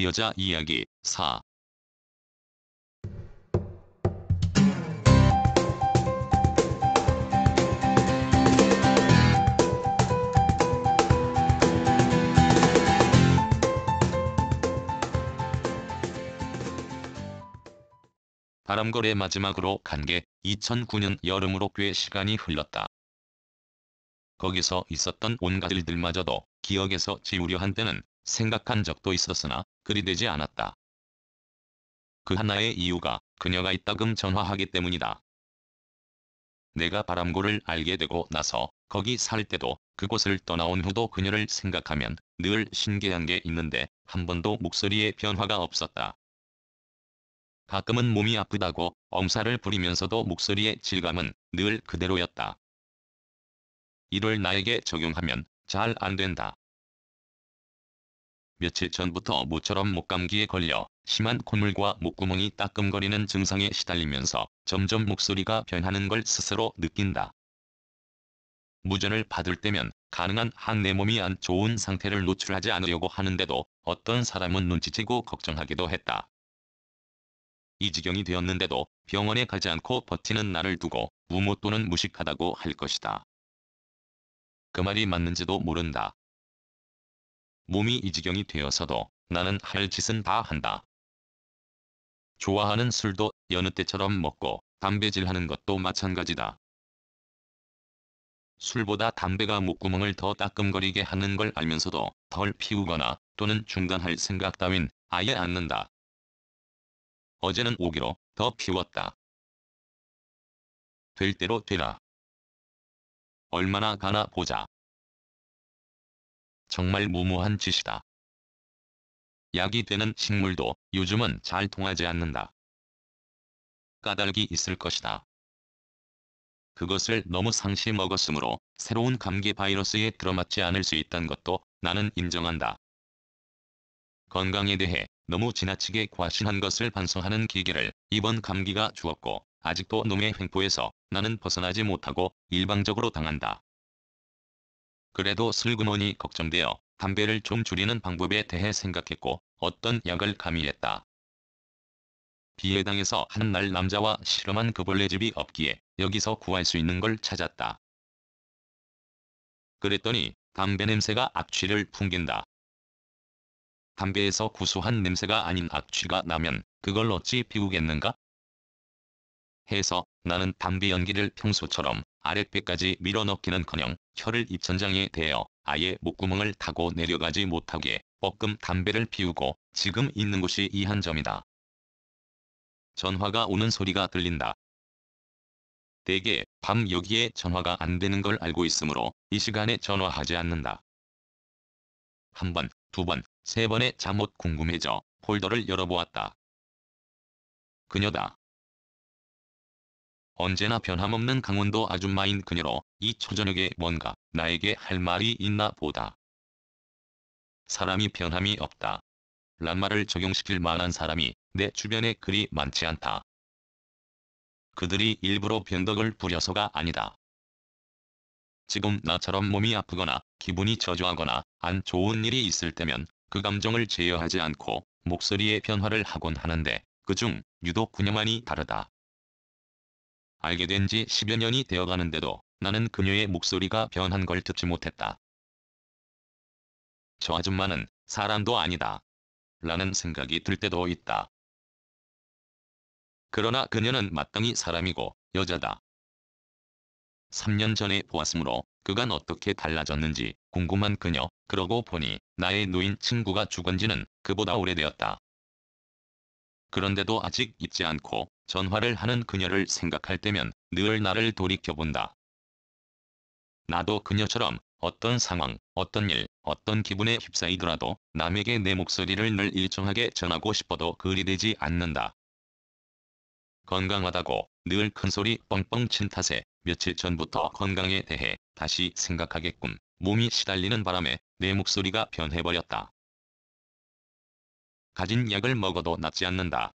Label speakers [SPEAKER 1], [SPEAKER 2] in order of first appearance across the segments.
[SPEAKER 1] 그 여자 이야기 4 바람거래 마지막으로 간 게 2009년 여름으로 꽤 시간이 흘렀다. 거기서 있었던 온갖 일들마저도 기억에서 지우려 한 때는 생각한 적도 있었으나 그리 되지 않았다. 그 하나의 이유가 그녀가 이따금 전화하기 때문이다. 내가 바람고를 알게 되고 나서 거기 살 때도 그곳을 떠나온 후도 그녀를 생각하면 늘 신기한 게 있는데 한 번도 목소리에 변화가 없었다. 가끔은 몸이 아프다고
[SPEAKER 2] 엄살을 부리면서도 목소리의 질감은 늘 그대로였다. 이를 나에게 적용하면 잘 안 된다. 며칠
[SPEAKER 1] 전부터 모처럼 목감기에 걸려 심한 콧물과 목구멍이 따끔거리는 증상에 시달리면서 점점 목소리가 변하는 걸 스스로 느낀다. 무전을 받을 때면 가능한 한 내 몸이 안 좋은 상태를 노출하지 않으려고 하는데도 어떤 사람은 눈치채고 걱정하기도 했다. 이 지경이 되었는데도 병원에 가지 않고 버티는 나를 두고 무모 또는 무식하다고 할 것이다. 그 말이 맞는지도 모른다. 몸이 이 지경이 되어서도
[SPEAKER 2] 나는 할 짓은 다 한다. 좋아하는 술도 여느 때처럼 먹고 담배질하는 것도 마찬가지다. 술보다
[SPEAKER 1] 담배가 목구멍을 더 따끔거리게 하는 걸 알면서도 덜 피우거나 또는 중단할
[SPEAKER 2] 생각 따윈 아예 않는다. 어제는 오기로 더 피웠다. 될 대로 되라. 얼마나 가나 보자. 정말 무모한 짓이다. 약이 되는 식물도 요즘은 잘 통하지 않는다.
[SPEAKER 1] 까닭이 있을 것이다. 그것을 너무 상시 먹었으므로 새로운 감기 바이러스에 들어맞지 않을 수 있다는 것도 나는 인정한다. 건강에 대해 너무 지나치게 과신한 것을 반성하는 기계를 이번 감기가 주었고 아직도 놈의 횡포에서 나는 벗어나지 못하고 일방적으로 당한다. 그래도 슬그머니 걱정되어 담배를 좀 줄이는 방법에 대해 생각했고 어떤 약을 가미했다. 비해당에서 한 날 남자와 실험한 그 벌레집이 없기에 여기서 구할 수 있는 걸 찾았다. 그랬더니 담배 냄새가 악취를 풍긴다. 담배에서 구수한 냄새가 아닌 악취가 나면 그걸 어찌 피우겠는가? 해서 나는 담배 연기를 평소처럼 아랫배까지 밀어넣기는커녕 혀를 입천장에 대어 아예 목구멍을 타고 내려가지 못하게 뻐끔 담배를 피우고 지금 있는 곳이 이 한점이다. 전화가 오는 소리가 들린다. 대개 밤 여기에 전화가 안 되는 걸 알고 있으므로
[SPEAKER 2] 이 시간에 전화하지 않는다. 한 번, 두 번, 세 번의 잠옷 궁금해져 폴더를 열어보았다. 그녀다. 언제나 변함없는 강원도 아줌마인 그녀로 이 초저녁에 뭔가
[SPEAKER 1] 나에게 할 말이 있나 보다. 사람이 변함이 없다. 란 말을 적용시킬 만한 사람이 내 주변에 그리 많지 않다. 그들이 일부러 변덕을 부려서가 아니다. 지금 나처럼 몸이 아프거나 기분이 저조하거나 안 좋은 일이 있을 때면 그 감정을 제어하지 않고 목소리의 변화를 하곤 하는데 그 중 유독 그녀만이 다르다. 알게 된 지 10여 년이 되어가는데도 나는 그녀의 목소리가 변한
[SPEAKER 2] 걸 듣지 못했다. 저 아줌마는 사람도 아니다. 라는 생각이 들 때도 있다. 그러나 그녀는 마땅히 사람이고 여자다. 3년 전에 보았으므로 그간
[SPEAKER 1] 어떻게 달라졌는지 궁금한 그녀 그러고 보니 나의 노인 친구가 죽은 지는 그보다 오래되었다. 그런데도 아직 잊지 않고 전화를 하는 그녀를 생각할 때면 늘 나를 돌이켜본다. 나도 그녀처럼 어떤 상황, 어떤 일, 어떤 기분에 휩싸이더라도 남에게 내 목소리를 늘 일정하게 전하고 싶어도 그리 되지 않는다. 건강하다고 늘 큰소리 뻥뻥 친 탓에 며칠 전부터 건강에 대해 다시
[SPEAKER 2] 생각하겠군 몸이 시달리는 바람에 내 목소리가 변해버렸다. 가진 약을 먹어도 낫지 않는다.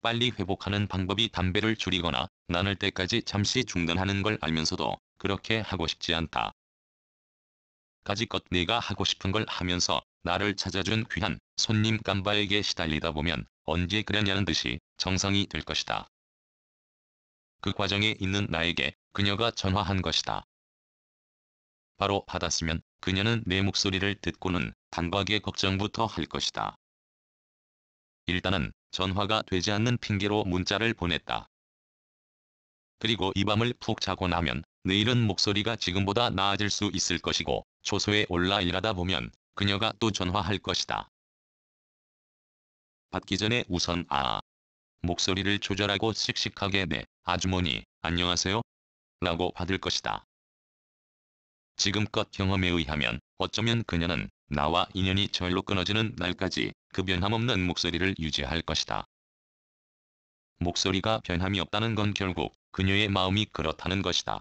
[SPEAKER 2] 빨리 회복하는
[SPEAKER 1] 방법이 담배를 줄이거나 나눌 때까지 잠시 중단하는 걸 알면서도 그렇게 하고 싶지 않다. 가지껏 내가 하고 싶은 걸 하면서 나를 찾아준 귀한 손님 깜바에게 시달리다 보면 언제 그랬냐는 듯이 정상이 될 것이다. 그 과정에 있는 나에게 그녀가 전화한 것이다. 바로 받았으면 그녀는 내 목소리를 듣고는 단박에 걱정부터 할 것이다. 일단은 전화가 되지 않는 핑계로 문자를 보냈다. 그리고 이 밤을 푹 자고 나면 내일은 목소리가 지금보다 나아질 수 있을 것이고 초소에 올라 일하다 보면 그녀가 또 전화할 것이다.
[SPEAKER 2] 받기 전에 우선 아 목소리를 조절하고 씩씩하게 내 네, 아주머니 안녕하세요 라고 받을 것이다.
[SPEAKER 1] 지금껏 경험에 의하면 어쩌면 그녀는 나와 인연이 절로 끊어지는 날까지 그 변함없는 목소리를 유지할 것이다. 목소리가 변함이 없다는 건 결국 그녀의 마음이 그렇다는 것이다.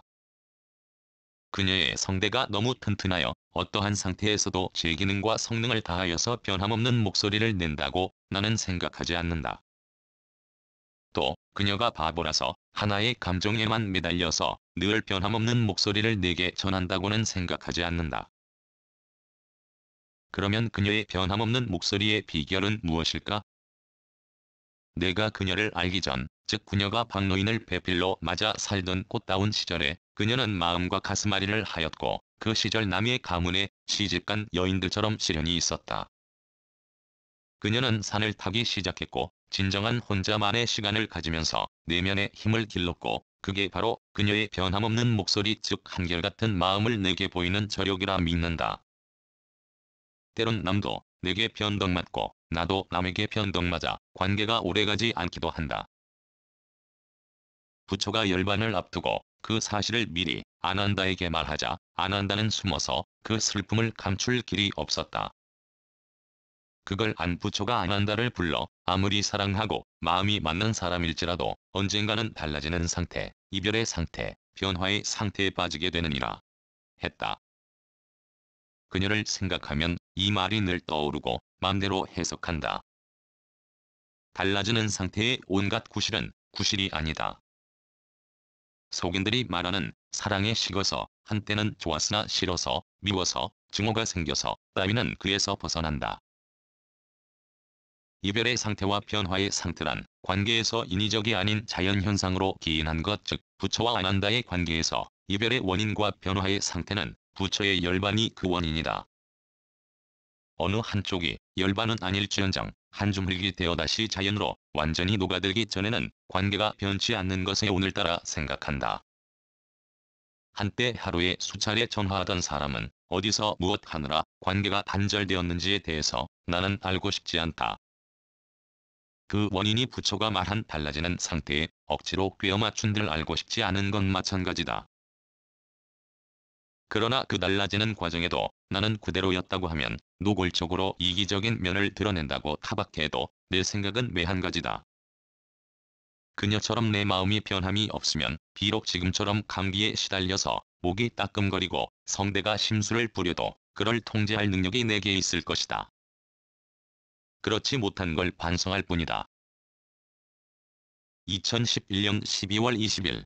[SPEAKER 1] 그녀의 성대가 너무 튼튼하여 어떠한 상태에서도 제 기능과 성능을 다하여서 변함없는 목소리를 낸다고 나는 생각하지 않는다. 또 그녀가 바보라서 하나의 감정에만 매달려서 늘 변함없는 목소리를 내게 전한다고는 생각하지 않는다. 그러면 그녀의 변함없는 목소리의 비결은 무엇일까? 내가 그녀를 알기 전, 즉 그녀가 박노인을 배필로 맞아 살던 꽃다운 시절에 그녀는 마음과 가슴 앓이를 하였고 그 시절 남의 가문에 시집간 여인들처럼 시련이 있었다. 그녀는 산을 타기 시작했고 진정한 혼자만의 시간을 가지면서 내면의 힘을 길렀고 그게 바로 그녀의 변함없는 목소리 즉 한결같은 마음을 내게 보이는 저력이라 믿는다. 때론 남도 내게 변덕 맞고 나도 남에게 변덕 맞아 관계가 오래가지 않기도 한다. 부처가 열반을 앞두고 그 사실을 미리 아난다에게 말하자 아난다는 숨어서 그 슬픔을 감출 길이 없었다. 그걸 안 부처가 아난다를 불러 아무리 사랑하고 마음이 맞는 사람일지라도 언젠가는 달라지는 상태, 이별의 상태, 변화의 상태에 빠지게 되느니라
[SPEAKER 2] 했다. 그녀를 생각하면 이 말이 늘 떠오르고 맘대로 해석한다. 달라지는 상태의 온갖 구실은
[SPEAKER 1] 구실이 아니다. 속인들이 말하는 사랑에 식어서 한때는 좋았으나 싫어서 미워서 증오가 생겨서 따위는 그에서 벗어난다. 이별의 상태와 변화의 상태란 관계에서 인위적이 아닌 자연현상으로 기인한 것 즉 부처와 아난다의 관계에서 이별의 원인과 변화의 상태는 부처의 열반이 그 원인이다. 어느 한쪽이 열반은 아닐지언정 한줌 흘기 되어 다시 자연으로 완전히 녹아들기 전에는 관계가 변치 않는 것에 오늘따라 생각한다. 한때 하루에 수차례 전화하던 사람은 어디서 무엇 하느라 관계가 단절되었는지에 대해서 나는 알고 싶지 않다. 그 원인이 부처가 말한 달라지는 상태에 억지로 꿰어 맞춘들 알고 싶지 않은 건 마찬가지다. 그러나 그 달라지는 과정에도 나는 그대로였다고 하면 노골적으로 이기적인 면을 드러낸다고 타박해도 내 생각은 매한 가지다. 그녀처럼 내 마음이 변함이 없으면 비록 지금처럼 감기에 시달려서 목이 따끔거리고 성대가 심술을 부려도 그럴 통제할 능력이 내게 있을 것이다.
[SPEAKER 2] 그렇지 못한 걸 반성할 뿐이다. 2011년 12월 20일